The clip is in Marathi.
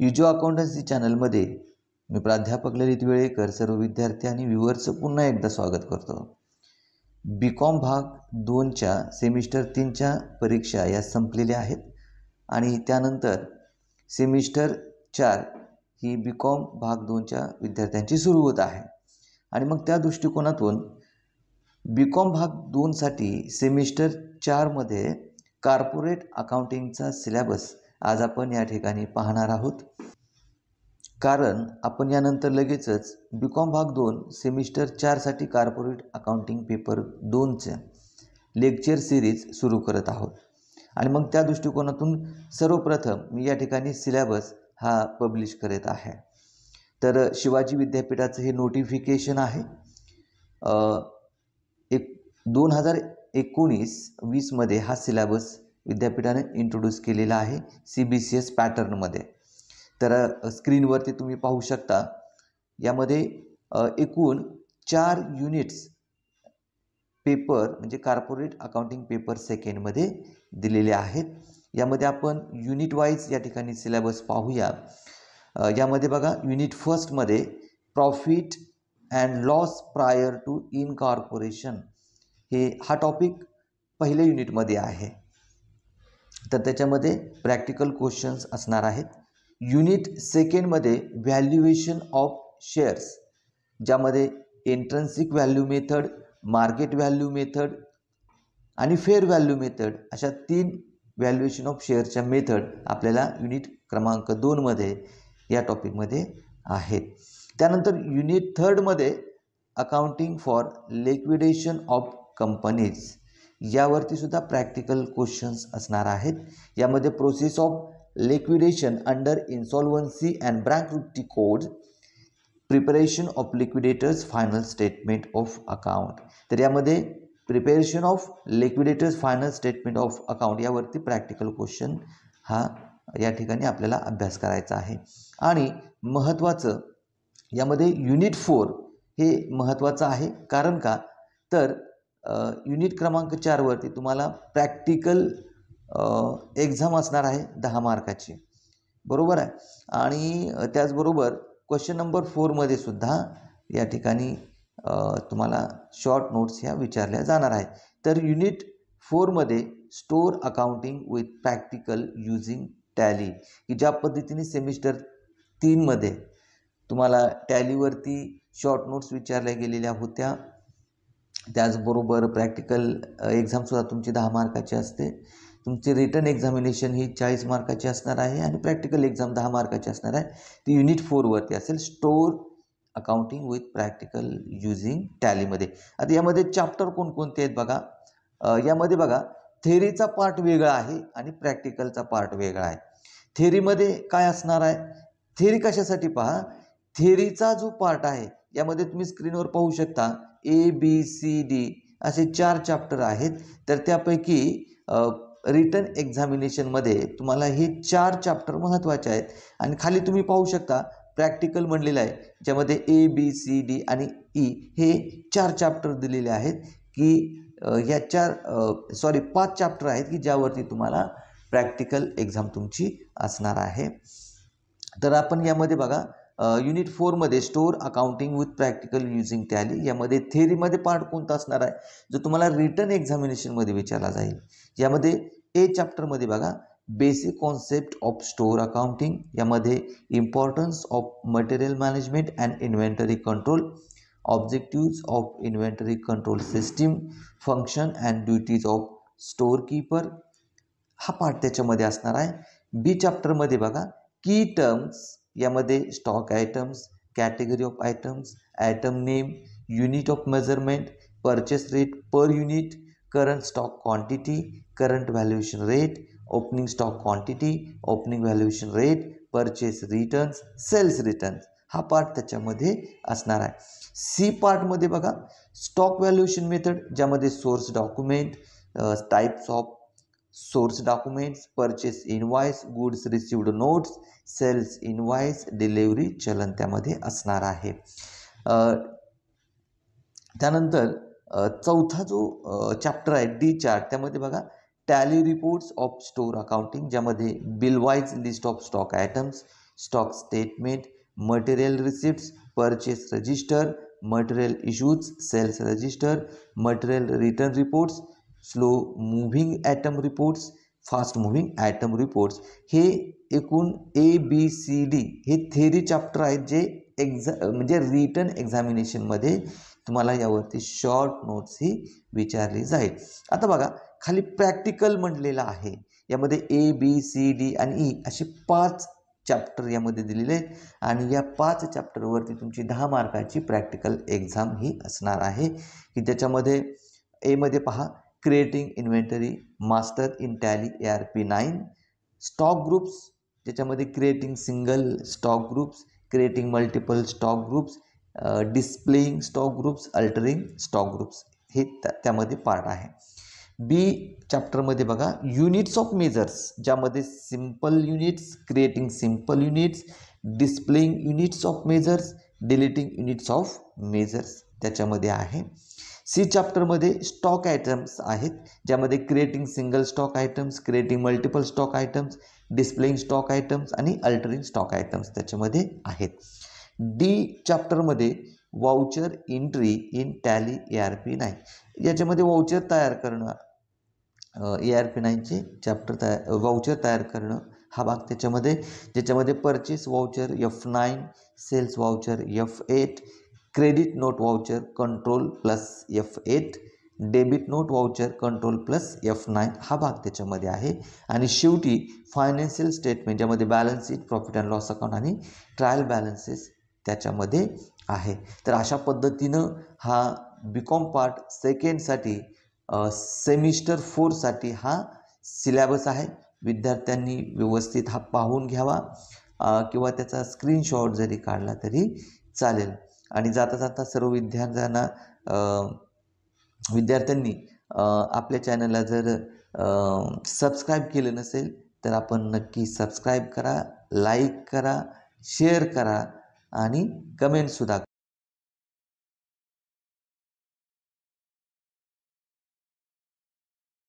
युजो अकाउंटन्सी चॅनलमध्ये मी प्राध्यापक ललित वेळेकर सर्व विद्यार्थी आणि व्ह्युअर्सचं पुन्हा एकदा स्वागत करतो बी कॉम भाग दोनच्या सेमिस्टर तीनच्या परीक्षा या संपलेल्या आहेत आणि त्यानंतर सेमिस्टर चार ही बी कॉम भाग दोनच्या विद्यार्थ्यांची सुरू होत आहे आणि मग त्या दृष्टिकोनातून बी कॉम भाग दोनसाठी सेमिस्टर चारमध्ये कार्पोरेट अकाउंटिंगचा सिलेबस आज आपण या ठिकाणी पाहणार आहोत कारण आपण यानंतर लगेचच बी कॉम भाग दोन सेमिस्टर चारसाठी कार्पोरेट अकाउंटिंग पेपर दोनचं लेक्चर सिरीज सुरू करत आहोत आणि मग त्या दृष्टिकोनातून सर्वप्रथम मी या ठिकाणी सिलॅबस हा पब्लिश करत आहे तर शिवाजी विद्यापीठाचं हे नोटिफिकेशन आहे एक दोन हजार एकोणीस वीसमध्ये हा सिलॅबस विद्यापीठाने इंट्रोड्यूस केलेला आहे सी बी सी एस पॅटर्नमध्ये तर स्क्रीनवरती तुम्ही पाहू शकता यामध्ये एकूण चार युनिट्स पेपर म्हणजे कार्पोरेट अकाउंटिंग पेपर सेकंडमध्ये दिलेले आहेत यामध्ये आपण युनिट वाईज या ठिकाणी सिलेबस पाहूया यामध्ये बघा युनिट फर्स्टमध्ये profit and loss prior to incorporation हे हा टॉपिक पहिल्या युनिटमध्ये आहे तर त्याच्यामध्ये प्रॅक्टिकल क्वेश्चन्स असणार आहेत युनिट सेकेंडमध्ये व्हॅल्युएशन ऑफ शेअर्स ज्यामध्ये intrinsic value method market value method आणि फेअर व्हॅल्यू मेथड अशा तीन व्हॅल्युएशन ऑफ शेअरच्या मेथड आपल्याला युनिट क्रमांक दोनमध्ये या टॉपिकमध्ये आहेत त्यानंतर युनिट थर्डमध्ये accounting for liquidation of companies यावरती सुद्धा प्रॅक्टिकल क्वेश्चन्स असणार आहेत यामध्ये process of liquidation under insolvency and bankruptcy code preparation of liquidator's final statement of account तर यामध्ये preparation of liquidator's final statement of account यावरती प्रॅक्टिकल क्वेश्चन हा या ठिकाणी आपल्याला अभ्यास करायचा आहे आणि महत्त्वाचं यामध्ये युनिट फोर हे महत्त्वाचं आहे कारण का तर युनिट क्रमांक चारवरती तुम्हाला प्रॅक्टिकल एक्झाम असणार आहे दहा मार्काची बरोबर आहे आणि त्याचबरोबर क्वेश्चन नंबर फोरमध्ये सुद्धा या ठिकाणी तुम्हाला शॉर्ट नोट्स ह्या विचारल्या जाणार आहेत तर युनिट फोरमध्ये store accounting with practical using Tally की ज्या पद्धतीने सेमिस्टर तीनमध्ये तुम्हाला टॅलीवरती शॉर्ट नोट्स विचारल्या गेलेल्या होत्या त्याचबरोबर प्रॅक्टिकल एक्झामसुद्धा तुमची दहा मार्काची असते तुमची रिटर्न एक्झामिनेशन ही चाळीस मार्काची असणार आहे आणि प्रॅक्टिकल एक्झाम दहा मार्काची असणार आहे ती युनिट फोरवरती असेल store accounting with practical using टॅलीमध्ये आता यामध्ये चॅप्टर कोणकोणते आहेत बघा यामध्ये बघा थेरीचा पार्ट वेगळा आहे आणि प्रॅक्टिकलचा पार्ट वेगळा आहे थेरीमध्ये काय असणार आहे थेरी कशासाठी पहा थेरीचा जो पार्ट आहे यामध्ये तुम्ही स्क्रीनवर पाहू शकता ए बी सी डी असे चार चॅप्टर आहेत तर त्यापैकी रिटर्न एक्झामिनेशनमध्ये तुम्हाला हे चार चॅप्टर महत्त्वाचे आहेत आणि खाली तुम्ही पाहू शकता प्रॅक्टिकल म्हणलेलं आहे ज्यामध्ये ए बी सी डी आणि ई e हे चार चॅप्टर दिलेले आहेत की ह्या चार सॉरी पाच चॅप्टर आहेत की ज्यावरती तुम्हाला प्रॅक्टिकल एक्झाम तुमची असणार आहे तर आपण यामध्ये बघा युनिट फोरमध्ये store accounting with practical using Tally यामध्ये थेअरीमध्ये पार्ट कोणता असणार आहे जो तुम्हाला रिटर्न एक्झामिनेशनमध्ये विचारला जाईल यामध्ये ए चॅप्टरमध्ये बघा basic concept of store accounting यामध्ये importance of material management and inventory control objectives of inventory control system function and duties of store keeper हा पार्ट त्याच्यामध्ये असणार आहे बी चॅप्टरमध्ये बघा की टर्म्स यामध्ये stock items category of items item name unit of measurement purchase rate per unit current stock quantity current valuation rate opening stock quantity opening valuation rate purchase returns sales returns हा पार्ट त्याच्यामध्ये असणार आहे सी पार्टमध्ये बघा स्टॉक व्हॅल्युएशन मेथड ज्यामध्ये source document types of source documents purchase invoice goods received notes sales invoice delivery challan त्यामध्ये असणार आहे त्यानंतर चौथा जो चॅप्टर आहे डी चार्ट त्यामध्ये बघा Tally reports of store accounting ज्यामध्ये billwise list of stock items stock statement material receipts purchase register material issues sales register material return reports slow moving item reports fast moving item reports हे एकूण ए बी सी डी हे थेरी चॅप्टर आहेत जे एक्झा म्हणजे रिटर्न एक्झामिनेशनमध्ये तुम्हाला यावरती शॉर्ट नोट्स ही विचारली जाईल आता बघा खाली प्रॅक्टिकल म्हटलेलं आहे यामध्ये ए बी सी डी आणि ई e असे पाच चॅप्टर यामध्ये दिलेले आहेत आणि या पाच चॅप्टरवरती तुमची दहा मार्काची प्रॅक्टिकल एक्झाम ही असणार आहे की ज्याच्यामध्ये एमध्ये पहा creating inventory master in Tally E R P nine stock groups ज्याच्यामध्ये creating single stock groups creating multiple stock groups displaying stock groups altering stock groups हे त्या त्यामध्ये पार्ट आहे बी चॅप्टरमध्ये बघा युनिट्स ऑफ मेजर्स ज्यामध्ये simple units creating simple units displaying units of measures deleting units of measures त्याच्यामध्ये आहे सी चॅप्टरमध्ये स्टॉक आयटम्स आहेत ज्यामध्ये creating single stock items creating multiple stock items displaying stock items आणि अल्टरिंग स्टॉक आयटम्स त्याच्यामध्ये आहेत डी चॅप्टरमध्ये voucher entry in Tally E R P nine याच्यामध्ये वाउचर तयार करणं ए आर पी नाईनचे चॅप्टर तयार वाउचर तयार करणं हा भाग त्याच्यामध्ये ज्याच्यामध्ये purchase voucher F nine sales voucher F eight credit note voucher control plus F eight debit note voucher control plus F nine हा भाग त्याच्यामध्ये आहे आणि शेवटी फायनान्शियल स्टेटमेंट ज्यामध्ये balance sheet profit and loss account आणि ट्रायल बॅलन्सेस त्याच्यामध्ये आहे तर अशा पद्धतीनं हा बीकॉम कॉम पार्ट सेकेंडसाठी सेमिस्टर फोरसाठी हा सिलॅबस आहे विद्यार्थ्यांनी व्यवस्थित हा पाहून घ्यावा किंवा त्याचा स्क्रीनशॉट जरी काढला तरी चालेल आणि जाता जाता सर्व विद्यार्थ्यांना विद्यार्थ्यांनी आपल्या चॅनलला जर सबस्क्राईब केलं नसेल तर आपण नक्की सबस्क्राईब करा लाईक करा शेअर करा आणि कमेंटसुद्धा